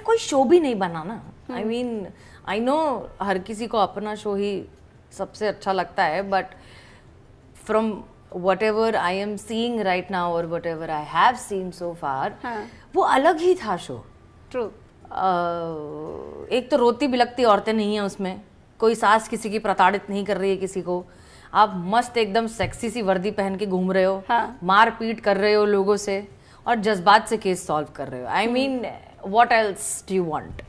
कोई शो भी नहीं बना ना आई मीन आई नो हर किसी को अपना शो ही सबसे अच्छा लगता है but from whatever I am seeing right now और whatever I have seen so far वो अलग ही था शो ट्रू uh, एक तो रोती बिलकती औरतें नहीं है उसमें कोई सास किसी की प्रताड़ित नहीं कर रही है किसी को आप मस्त एकदम सेक्सी सी वर्दी पहन के घूम रहे हो हाँ. मार पीट कर रहे हो लोगों से और जज्बात से केस सॉल्व कर रहे हो I mean hmm. What else do you want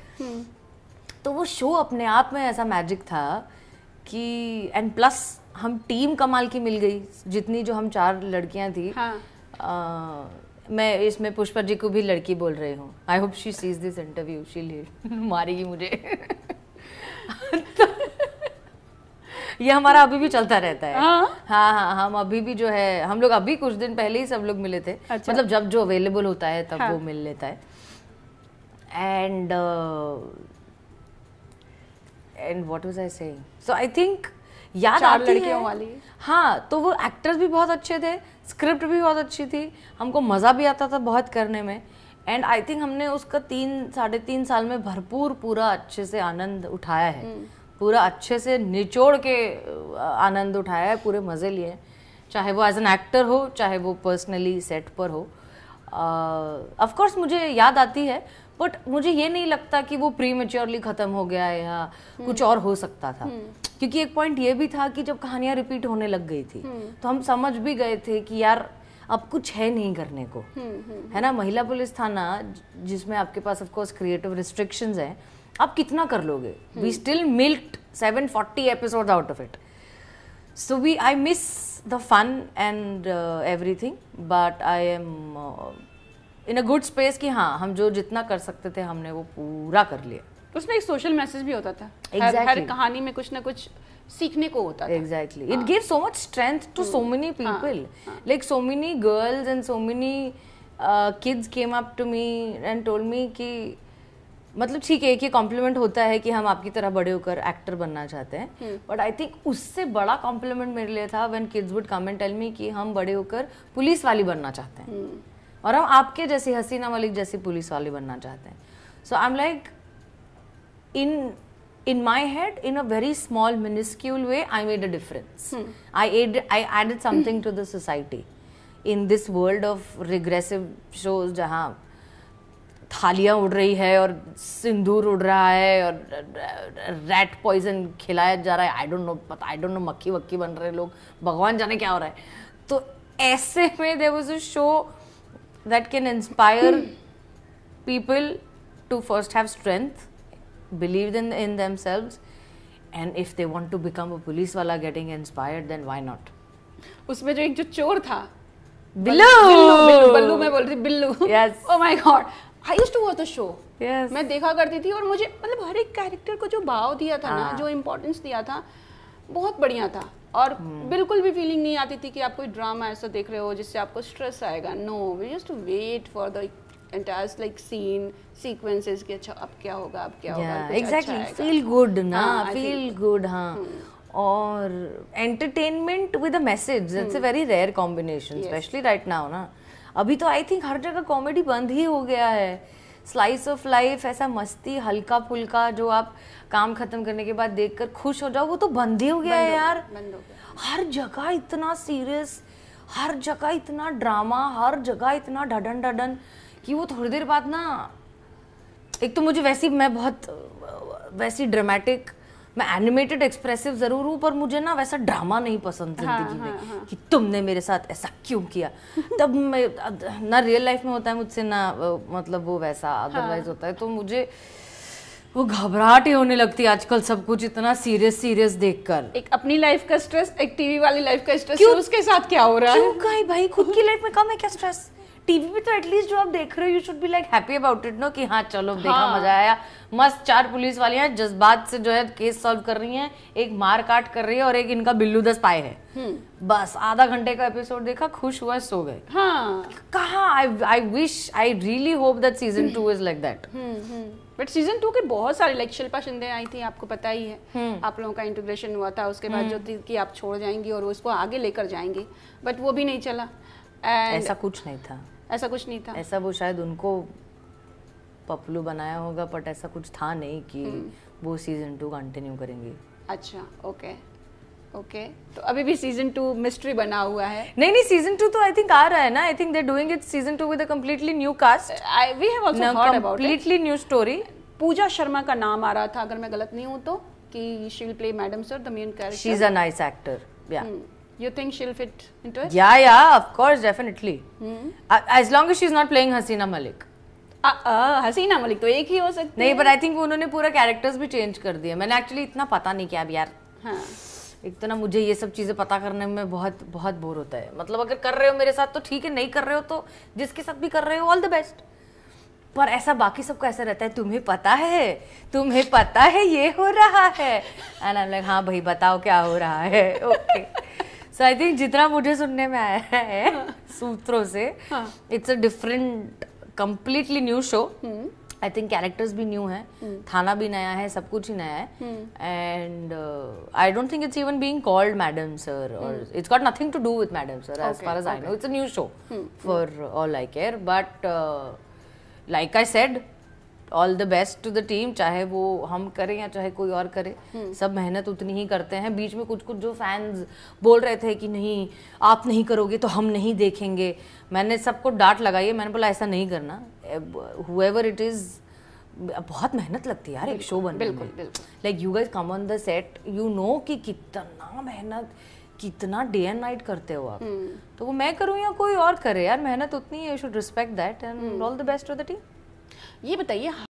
तो वो शो अपने आप में ऐसा मैजिक था कि एंड प्लस हम टीम कमाल की मिल गई जितनी जो हम चार लड़कियां थी हाँ। मैं इसमें पुष्पा जी को भी लड़की बोल रही हूँ I hope she sees this interview she मारेगी मुझे ये हमारा अभी भी चलता रहता है हाँ।, हाँ हाँ हम अभी भी जो है हम लोग अभी कुछ दिन पहले ही सब लोग मिले थे अच्छा। मतलब जब जो अवेलेबल होता है तब हाँ। वो मिल लेता है and uh, and what was I saying? So I think याद आती है वाली हाँ तो वो एक्टर्स भी बहुत अच्छे थे स्क्रिप्ट भी बहुत अच्छी थी हमको मज़ा भी आता था बहुत करने में एंड आई थिंक हमने उसका तीन साढ़े तीन साल में भरपूर पूरा अच्छे से आनंद उठाया है hmm. पूरा अच्छे से निचोड़ के आनंद उठाया है पूरे मज़े लिए चाहे वो एज एन एक्टर हो चाहे वो पर्सनली सेट पर हो ऑफ uh, कोर्स मुझे याद आती है बट मुझे ये नहीं लगता कि वो प्री मेच्योरली खत्म हो गया है या हम्म। कुछ और हो सकता था हम्म। क्योंकि एक पॉइंट ये भी था कि जब कहानियां रिपीट होने लग गई थी हम्म। तो हम समझ भी गए थे कि यार अब कुछ है नहीं करने को है ना महिला पुलिस थाना जिसमें आपके पास ऑफकोर्स क्रिएटिव रिस्ट्रिक्शन है आप कितना कर लोगे we still milk seven forty episode out of it so we I miss the fun and everything but I am in a good space कि हाँ हम जो जितना कर सकते थे हमने वो पूरा कर लिया तो उसमें एक सोशल मैसेज भी होता था exactly. हर, हर कहानी में कुछ ना कुछ सीखने को होता था exactly it give so much strength to so many people like so many girls and so many kids came up to me and told me कि मतलब ठीक है एक ही कॉम्प्लीमेंट होता है कि हम आपकी तरह बड़े होकर एक्टर बनना चाहते हैं बट आई थिंक उससे बड़ा कॉम्प्लीमेंट मेरे लिए था when kids would come and tell me कि हम बड़े होकर पुलिस वाली बनना चाहते हैं hmm. और हम आपके जैसे हसीना मलिक जैसी पुलिस वाले बनना चाहते हैं so I am like in in my head in a very small minuscule way I made a difference I add I i something to the society in this world of regressive shows जहाँ थालियाँ उड़ रही है और सिंदूर उड़ रहा है और रैट पॉइजन खिलाया जा रहा है आई डोंट नो पता आई डोंट नो मक्खी वक्की बन रहे लोग भगवान जाने क्या हो रहा है तो ऐसे में there was a show that can inspire people to first have strength, believe in, in themselves, and if they want to become a police wala getting inspired, then why not? उसमें जो एक जो चोर था बिल्लू बिल्लू बिल्लू मैं बोल रही Billu yes oh my god I used to watch the show yes. मैं देखा करती थी और मुझे मतलब हर एक कैरेक्टर को जो भाव दिया था हाँ. ना जो इम्पोर्टेंस दिया था बहुत बढ़िया था और hmm. बिल्कुल भी फीलिंग नहीं आती थी कि आप कोई ड्रामा ऐसा देख रहे हो जिससे आपको स्ट्रेस आएगा no we just wait for the entire like scene sequences कि अच्छा अब क्या होगा अब क्या होगा एग्जैक्टली फील गुड ना फील गुड हाँ, हाँ। hmm. और entertainment with a message it's a very rare combination specially right now ना अभी तो आई थिंक हर जगह कॉमेडी बंद ही हो गया है स्लाइस ऑफ लाइफ ऐसा मस्ती हल्का फुल्का जो आप काम खत्म करने के बाद देखकर खुश हो जाओ वो तो बंद ही हो गया है यार बंद हो गया हर जगह इतना सीरियस हर जगह इतना ड्रामा हर जगह इतना ढडन ढडन कि वो थोड़ी देर बाद ना एक तो मुझे वैसी मैं बहुत वैसी ड्रामेटिक मैं एनिमेटेड एक्सप्रेसिव जरूर हूँ पर मुझे ना वैसा ड्रामा नहीं पसंद हाँ, जिंदगी हाँ, में हाँ, हाँ. कि तुमने मेरे साथ ऐसा क्यों किया तब मैं ना रियल लाइफ में होता है मुझसे ना मतलब वो वैसा अदरवाइज हाँ. होता है तो मुझे वो घबराहट ही होने लगती है आजकल सब कुछ इतना सीरियस सीरियस देखकर एक अपनी लाइफ का स्ट्रेस एक टीवी वाली लाइफ का स्ट्रेस क्यों उसके साथ क्या हो रहा है क्यों भाई खुद की लाइफ में कम है क्या स्ट्रेस टीवी पे तो एटलीस्ट जो आप देख रहे हो you should be like happy about it no कि हाँ चलो हाँ। देखा मजा आया मस्त चार पुलिस वाली हैं जज्बात से जो है केस सॉल्व कर रही हैं एक मार काट कर रही है और एक इनका बिल्लू दस पाए है हम्म। बस आधा घंटे का एपिसोड देखा खुश हुआ सो गए कहा I wish I really hope that season two is like that but season two के बहुत सारे लाइक शिल्पा शिंदे आई थी आपको पता ही है hmm. आप लोगों का इंटीग्रेशन हुआ था उसके hmm. बाद हम्म। जो थी कि आप छोड़ जाएंगी और उसको आगे लेकर जाएंगी बट वो भी नहीं चला And ऐसा कुछ नहीं था ऐसा कुछ नहीं था ऐसा वो शायद उनको पपलू बनाया होगा बट ऐसा कुछ था नहीं कि हम्म। वो सीजन टू कंटिन्यू करेंगे अच्छा ओके ओके तो अभी भी सीजन टू मिस्ट्री बना हुआ है नहीं नहीं सीजन टू तो आई थिंक आ रहा है ना I think they doing it season two with a completely new cast I we have also thought about completely new story Pooja Sharma का नाम आ रहा था अगर मैं गलत नहीं हूं तो कि she will play Madam Sir the main character she is a nice actor या You think she'll fit into it? Yeah, yeah, of course, definitely. Hmm? as long as she's not playing Hasina Malik. Hasina Malik तो एक ही हो सकती नहीं but I think उन्होंने पूरा characters भी change कर दिया मैंने एक्चुअली इतना पता नहीं किया अब यार हाँ. एक तो ना मुझे ये सब चीज़ें पता करने में बहुत बहुत बोर होता है मतलब अगर कर रहे हो मेरे साथ तो ठीक है नहीं कर रहे हो तो जिसके साथ भी कर रहे हो ऑल द बेस्ट पर ऐसा बाकी सबको ऐसा रहता है तुम्हें पता है तुम्हें पता है ये हो रहा है एंड आई लाइक हाँ भाई बताओ क्या हो रहा है okay okay. So I think जितना मुझे सुनने में आया है हाँ। सूत्रों से it's a different completely new show I think characters भी न्यू है हम्म। थाना भी नया है सब कुछ ही नया है and I don't think it's even being called Madam Sir और it's got nothing to do with Madam Sir as far as I know it's a new show for all I care but like I said all the best to the team चाहे वो हम करें या चाहे कोई और करे हम्म। सब मेहनत उतनी ही करते हैं बीच में कुछ कुछ जो फैंस बोल रहे थे कि नहीं आप नहीं करोगे तो हम नहीं देखेंगे मैंने सबको डांट लगाई है मैंने बोला ऐसा नहीं करना हुएवर इट इज़ बहुत मेहनत लगती है यार एक शो बनने बिल्कुल like you guys come on the set you know कि कितना मेहनत कितना डे एंड नाइट करते हो आप hmm. तो वो मैं करूँ या कोई और करे यार मेहनत उतनी है you should respect that and all the best of the team ये बताइए